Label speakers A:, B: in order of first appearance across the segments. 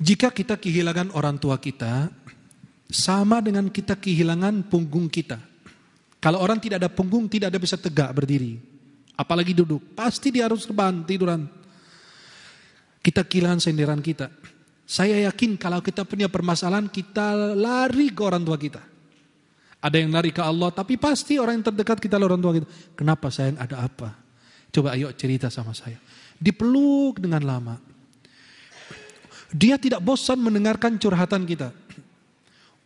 A: Jika kita kehilangan orang tua kita, sama dengan kita kehilangan punggung kita. Kalau orang tidak ada punggung, tidak ada bisa tegak berdiri. Apalagi duduk, pasti dia harus rebahan, tiduran. Kita kehilangan sendiran kita. Saya yakin kalau kita punya permasalahan, kita lari ke orang tua kita. Ada yang lari ke Allah, tapi pasti orang yang terdekat kita orang tua kita. Kenapa sayang, ada apa? Coba ayo cerita sama saya. Dipeluk dengan lama dia tidak bosan mendengarkan curhatan kita.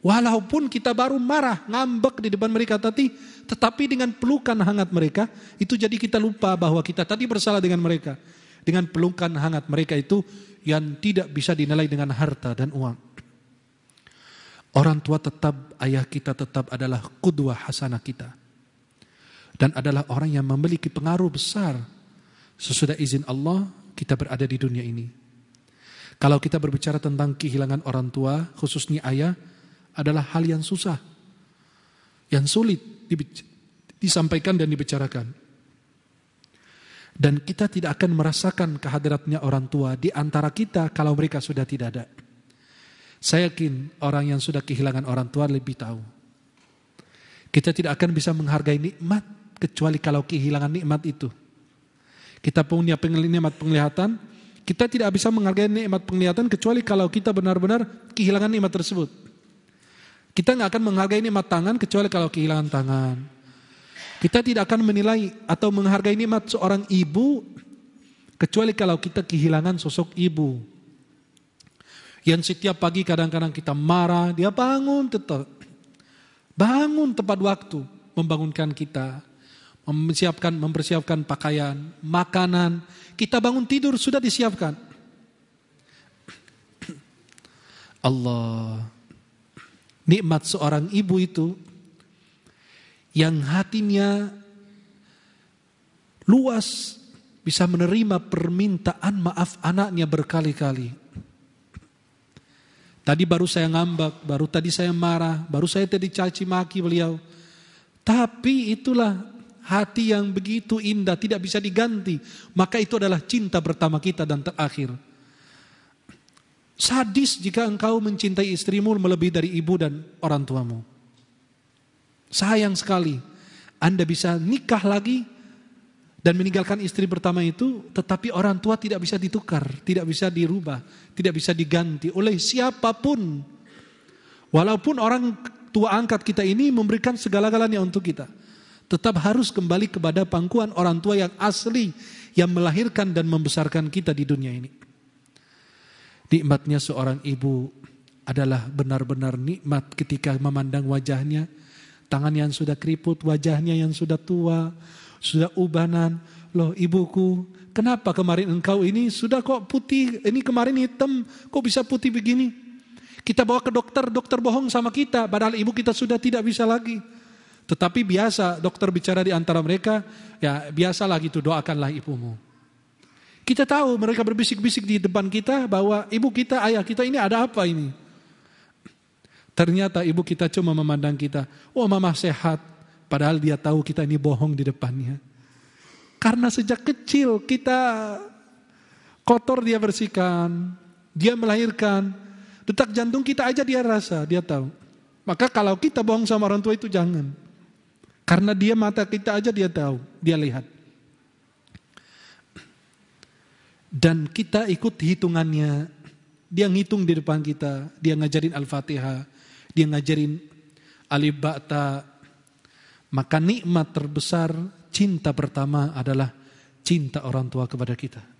A: Walaupun kita baru marah, ngambek di depan mereka tadi, tetapi dengan pelukan hangat mereka, itu jadi kita lupa bahwa kita tadi bersalah dengan mereka. Dengan pelukan hangat mereka itu yang tidak bisa dinilai dengan harta dan uang. Orang tua tetap, ayah kita tetap adalah kudwa hasanah kita. Dan adalah orang yang memiliki pengaruh besar. Sesudah izin Allah, kita berada di dunia ini. Kalau kita berbicara tentang kehilangan orang tua, khususnya ayah, adalah hal yang susah, yang sulit disampaikan dan dibicarakan. Dan kita tidak akan merasakan kehadiratnya orang tua di antara kita kalau mereka sudah tidak ada. Saya yakin orang yang sudah kehilangan orang tua lebih tahu. Kita tidak akan bisa menghargai nikmat kecuali kalau kehilangan nikmat itu. Kita punya nikmat penglihatan, kita tidak bisa menghargai nikmat penglihatan kecuali kalau kita benar-benar kehilangan nikmat tersebut. Kita nggak akan menghargai nikmat tangan kecuali kalau kehilangan tangan. Kita tidak akan menilai atau menghargai nikmat seorang ibu kecuali kalau kita kehilangan sosok ibu. Yang setiap pagi kadang-kadang kita marah, dia bangun tetap. Bangun tepat waktu, membangunkan kita. Mempersiapkan, mempersiapkan pakaian, makanan, kita bangun tidur sudah disiapkan. Allah. Nikmat seorang ibu itu yang hatinya luas bisa menerima permintaan maaf anaknya berkali-kali. Tadi baru saya ngambak, baru tadi saya marah, baru saya tadi caci maki beliau. Tapi itulah hati yang begitu indah tidak bisa diganti, maka itu adalah cinta pertama kita dan terakhir. Sadis jika engkau mencintai istrimu melebihi dari ibu dan orang tuamu. Sayang sekali, Anda bisa nikah lagi dan meninggalkan istri pertama itu, tetapi orang tua tidak bisa ditukar, tidak bisa dirubah, tidak bisa diganti oleh siapapun. Walaupun orang tua angkat kita ini memberikan segala-galanya untuk kita tetap harus kembali kepada pangkuan orang tua yang asli yang melahirkan dan membesarkan kita di dunia ini. Nikmatnya seorang ibu adalah benar-benar nikmat ketika memandang wajahnya, tangan yang sudah keriput, wajahnya yang sudah tua, sudah ubanan. Loh ibuku, kenapa kemarin engkau ini sudah kok putih, ini kemarin hitam, kok bisa putih begini? Kita bawa ke dokter, dokter bohong sama kita, padahal ibu kita sudah tidak bisa lagi. Tetapi biasa dokter bicara di antara mereka, ya biasalah gitu doakanlah ibumu. Kita tahu mereka berbisik-bisik di depan kita bahwa ibu kita, ayah kita ini ada apa ini? Ternyata ibu kita cuma memandang kita, oh mama sehat. Padahal dia tahu kita ini bohong di depannya. Karena sejak kecil kita kotor dia bersihkan, dia melahirkan. Detak jantung kita aja dia rasa, dia tahu. Maka kalau kita bohong sama orang tua itu jangan. Karena dia mata kita aja dia tahu, dia lihat. Dan kita ikut hitungannya. Dia ngitung di depan kita, dia ngajarin Al-Fatihah, dia ngajarin Alif Ba'ta. Maka nikmat terbesar cinta pertama adalah cinta orang tua kepada kita.